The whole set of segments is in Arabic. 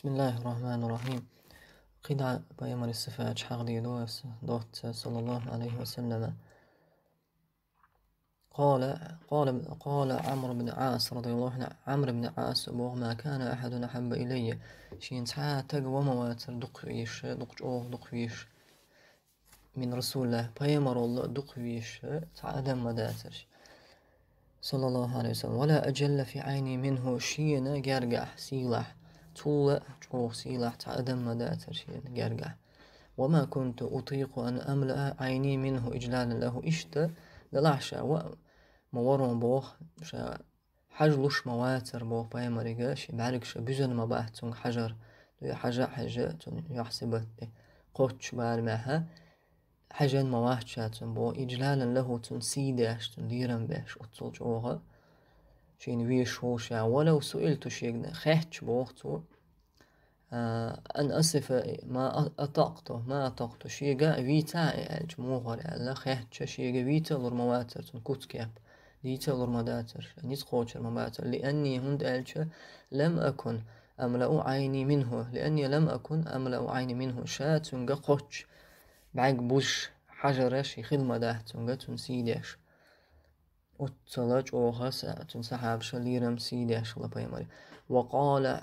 بسم الله الرحمن الرحيم قد بايمر السفاج حقدي دوس دوت صلى الله عليه وسلم قال قال قال عمرو بن عاص رضي الله عنه عمرو بن عاص ما كان أحد أحب إلي شين تحا تقوى مواتر دقويش دقجوغ دقويش من رسول الله بايمر الله دقويش تعدم مداتر صلى الله عليه وسلم ولا أجل في عيني منه شين جرجح سيلح تولى توصيلة تعدم مدى ترشيد جرجع وما كنت أطيق أن أملأ عيني منه إجلالا له إشتا دلعشا ومورون بوخ شا حجلوش مواتر بوخ باي مريقا شي بعرق شا بزن ما حجر دوي حجا حجا تون يحسبت قوتش بار معها حجن مواحشاتن بو إجلالا له تون سيداش تون ديرن باش أطلج أوغا شين ويش هوشا ولو سئلت شيئا خيحش بوختو آه، أن أصف ما أطاقته ما أطاقته شيء شيغا ريتا جمهور يعني ألا خيهتش شيغا ريتا لرمواتر تنكوت كيب ريتا لرمداتر نيت خوشر مباتر لأني هند ألش لم أكن أملأ عيني منه لأني لم أكن أملأ عيني منه شات تنغا خوش بعق بوش حجر شيء خدمة ده تنغا تنسيدش وتلاج أوغس تنسحب شليرم سيدش لبيمري وقال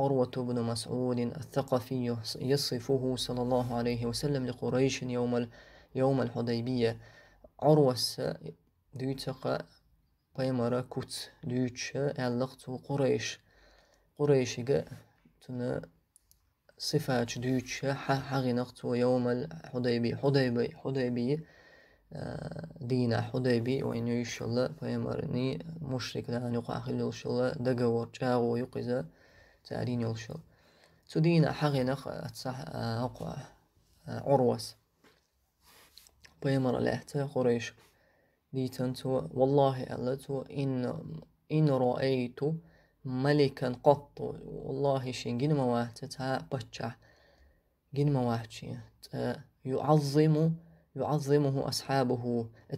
عروة بن مسعود الثقفي يصفه صلى الله عليه وسلم لقريش يوم يوم الحديبية عروة دوتقة بيمارا كوت دوتش علقت قريش قريش جاء تنا صفات دوتش حغنقت يوم الحديبية حديبي حديبي آه، دينا حديبي وإن يشل بيمارني مشرك لأن يقع خلال الله دقور جاغو يقزه تعالين يلشل تدين حقي نخ تصح أقوى عروس بيمر الأهت قريش ديتن تو والله ألتو إن إن رأيت ملكا قط والله شين جن واحد تا بتشع جن مواهتشي يعظم يعظمه أصحابه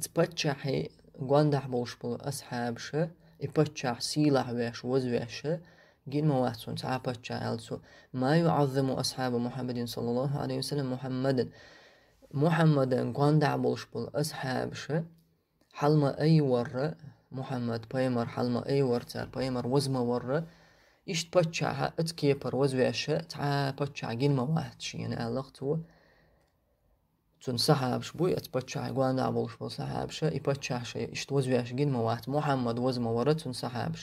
تبتشحي قاندح بوش أصحابش يبتشح سيلح ويش وزوشه gilmovasun sapaccalsu ma yuazzimu ashabu Muhammedin sallallahu aleyhi ve sellem Muhammeden Muhammeden gwanda bolşbul ashabşi halma ey warra Muhammed paymar halma ey wartar paymar wazma warra işt paccaha et kepar wazveşe ta pacca gilmovatşi yani alaqtu تون سحاب شبوي اتبتشع قوان دعبوش بو سحابش يبتشعش اشت وزويش قد موات محمد وزمورة تون سحابش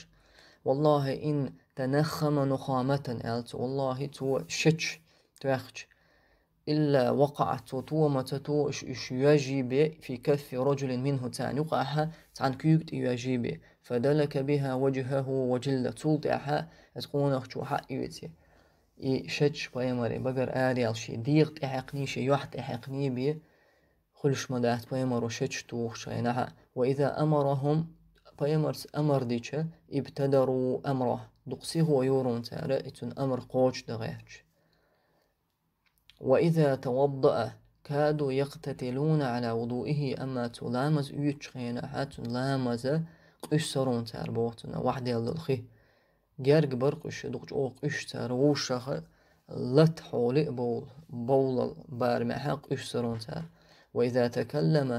والله إن تنخم نخامة ألت والله تو شتش تواخش إلا وقعت وطومة تو إش يجيب في كف رجل منه تانقعها تان كيوكت يجيب فدلك بها وجهه وجلة تلطعها تكون أخشوها إيوتي إي شج بايمري بقر آريال شي ديق تحقني شي يحت تحقني بي خلش مدعت بايمر وشتش نعم وإذا أمرهم پایمرس امر دیچه ابتدا رو امره دقسی هو یورون تاره ایتون امر قوچ دغیچ و اذا توضع كادوا يقتتلون على وضوئه اما تلامز ايوچ خينا حاتون لامز قش سرون تار بوغتنا واحد يلدخي جرق برقش دقش او قش تار وشخ لت حولي بول بول بارمحا قش سرون تار وإذا تكلم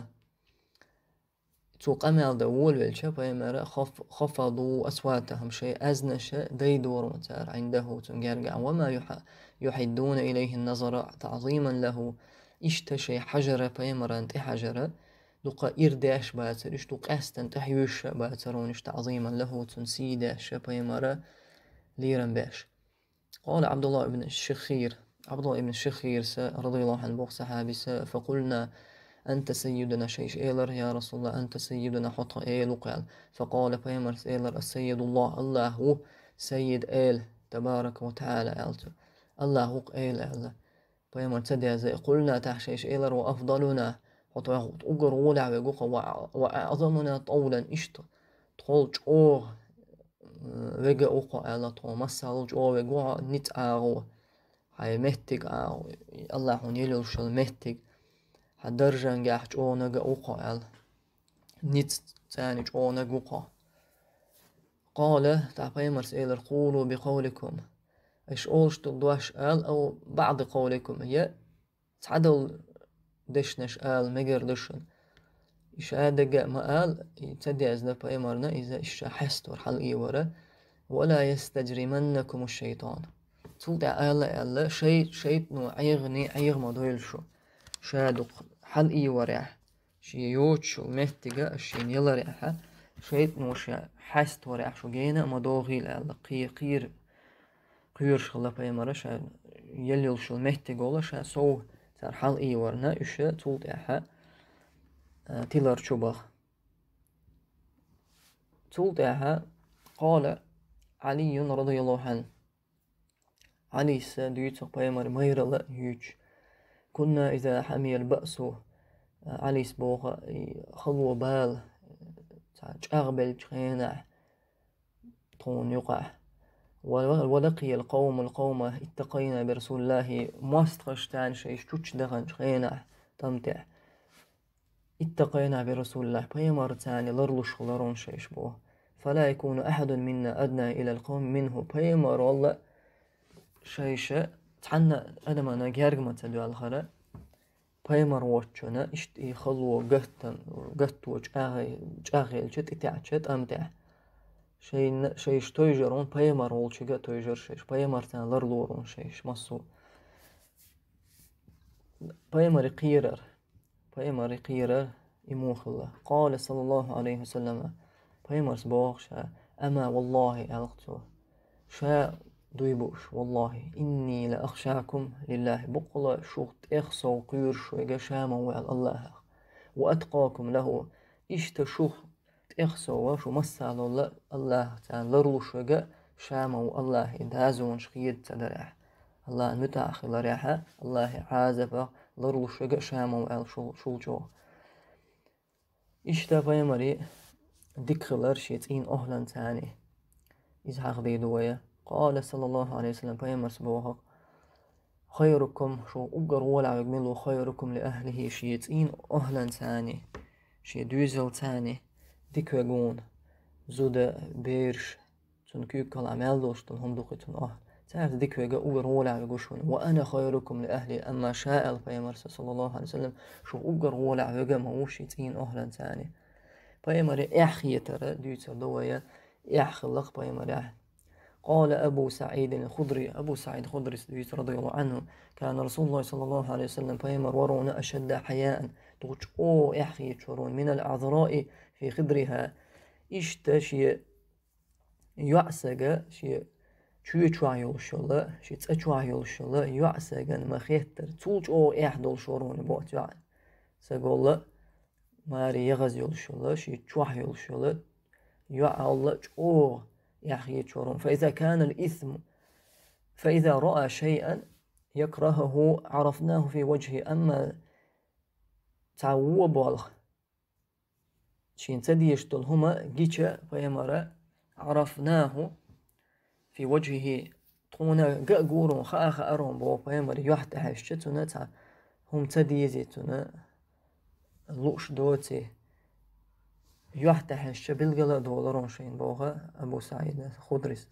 توقمع دول بالشبا مرة خف خفضوا أصواتهم شيء دي دور متار عنده تنقرقع وما يحدون إليه النظر تعظيما له اشتشي حجرة بيمرا انت حجرة دقا إرداش باتر اش قاستا استن تحيوش باترونش تعظيما له تنسي داشا بيمرا ليرن باش قال عبد الله بن الشخير عبد الله بن الشخير رضي الله عنه صحابي فقلنا أنت سيدنا شيش إيلر يا رسول الله أنت سيدنا حطها إيلو قال فقال فيمر إيلر السيد الله الله هو سيد إيل تبارك وتعالى إلتو الله هو إيل إيل فيمر تدي تدازي قلنا تحشيش إيلر وأفضلنا حطها أقر ولع وقوق وأعظمنا طولا إشت طول جوه وجه أقوى إلا طول مسال جوه وقوع نت آغو هاي مهتك آغو الله هنيلو شل مهتك حدرجنجح جونج أقال نيت تاني جونج أقا قال تعقيمر سئلر قولوا بقولكم اش أولش تلدوش آل أو بعد قولكم هي تعدل دشنش آل مجر دشن اش آدق ما قال يتدي أزنا بأمرنا إذا حست حستور حلقي ورا ولا يستجرمنكم الشيطان تلدع قال قال شيء شيء نوع يغني يغمض شو شادق حن اي وريح شي يوتشو مهتجا شي نيلا ريحة شيت نوش حاست وريح شو جينا ما دوغي لقي قير قير شغلة بيمرة شا يليل شو مهتجا ولا شا سو سر حل اي ورنا اشي طول احا تيلر شبخ طول احا قال علي رضي الله عنه علي سا ديوتو بيمر ميرلا يوتش كنا إذا حمي البأس آه، علي سبوغ خلو بال تشاغبل تشينا تون يقع ولقي القوم القوم اتقينا برسول الله مواستغشتان شيش دغن تشينا تمتع اتقينا برسول الله بيمر تاني لرلوش لرون شيش بو فلا يكون أحد منا أدنى إلى القوم منه بيمر والله شيشة تحنا أدم أنا جارق ما تدو على خلا بايمر واتش أنا إيش يخلو قهتن قهت واتش أغي أغي الجت إتع جت أم تع شيء شيء إيش تويجرون بايمر واتش قهت تويجر شيء بايمر تنا لر لورون شيء إيش مصو بايمر قيرر بايمر قيرر إموخ الله قال صلى الله عليه وسلم بايمر سبوخ شا أما والله ألقتو شا duymuş. Vallahi inni la akhşakum lillahi. Bu kula şuht ehsa kuyur şuyga şama ve Allah Ve etkakum lehu. İşte şuht ihsa ve şu masal Allah Allah Teala ruşuga şama ve Allah idazun şkiyet tadara. Allah müteahhilaraha. Allah azafa ruşuga şama ve şul şulcu. İşte fayamari dikhiler in ohlan tani. İzhaq deydu ve ya. قال صلى الله عليه وسلم فهي مرسبوها خيركم شو أقر ولا عجمل وخيركم لأهله شيتين أهلا ثاني شي دوزل ثاني وجون زود بيرش كل تنكيك العمالوش تنهم دوقتن أه تعرف ديك وجا أقر ولا عجوشون وأنا خيركم لأهلي أما شاء الفيمر صلى الله عليه وسلم شو أقر ولا يقم وش يتين أهلا ثاني فيمر إحخي ترى ديوتر دوية إحخي لق فيمر قال أبو سعيد الخضري أبو سعيد الخضري خضري رضي الله عنه كان رسول الله صلى الله عليه وسلم فيما ورون أشد حياء تغش أو يحخي تشرون من الأعذراء في خضرها إشتا شي يعسق شي شوي شوي يولشلا شي تسأشوي يولشلا يعسق مخيتر تولش أو إحد يولشورون بوت يعني سأقول ماري يغز يولشلا شي شوي يولشلا يعلش أو يحيجرون فإذا كان الإثم فإذا رأى شيئا يكرهه عرفناه في وجهه أما تعوبه شين تدي يشتلهما جيتشا فيمرا عرفناه في وجهه تونا قاقورون خا خا أرون بو فيمر شتونا تا هم تديزي تونا لوش دوتي يحتحش بالقلا دولارون شين بوغا أبو سعيد خضرس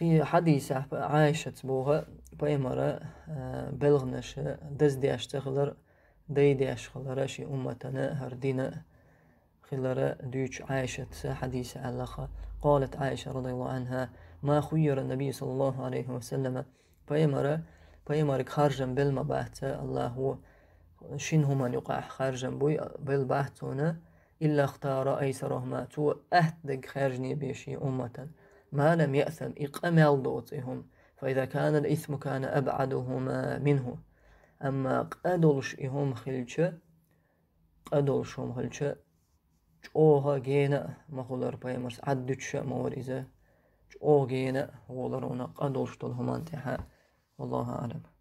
قي حديثة عايشة بوغا بإمارة بلغنش دز دي أشتغلر دي دي أشغلر شي أمتنا هردينا خلر ديوش عايشة حديثة علاقة قالت عائشة رضي الله عنها ما خير النبي صلى الله عليه وسلم بإمارة بإمارة خارجا بالمبعث الله هو شين شنهما نقاح خارجا بوي بالبحثون إلا اختار أيسرهما تو أهدق خارجني بيشي أمة ما لم يأثم إقمال دوتهم فإذا كان الإثم كان أبعدهما منه أما قدلش إهم خلچه قدلشهم خلچه جوها جينا ما مخولر بايمرس عدتش موريزه چوه جينا غولر قدلش دلهما انتحا والله أعلم